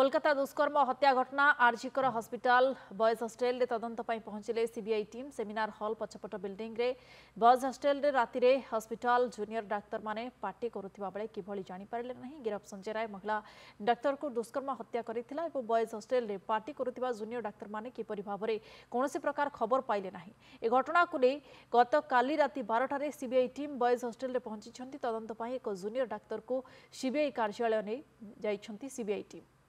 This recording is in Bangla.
কলকাতা দুষ্কর্ম হত্যা ঘটনা আরজিকর হসপিটাল বয়েজ হস্টেলে তদন্ত পৌঁছিলে CBI team seminar hall পছপট বিল্ডিংরে boys হস্টেলে রাতে হসপিটাল জুনিয়র ডাক্তার মানে পার্টি করুবা বেড়ে কিভাবে জাঁপারে না গিরফ সঞ্জয় রায় মহিলা ডাক্তারক দুষ্কর্ম হত্যা করে এবং বয়েজ হস্টেলে পার্টি করুবা জুনিয়র ডাক্তার মানে কিপরি ভাবে কৌশি প্রকার খবর পাইলে না এ ঘটনাকে নিয়ে গতকাল রাতে বারটার সিবিআই টিম বয়েজ হস্টেলে পৌঁছিছেন তদন্ত এক জুনিয়র ডাক্তারক সিবিআই কার্যালয় নিয়ে যাই সিবিআই টিম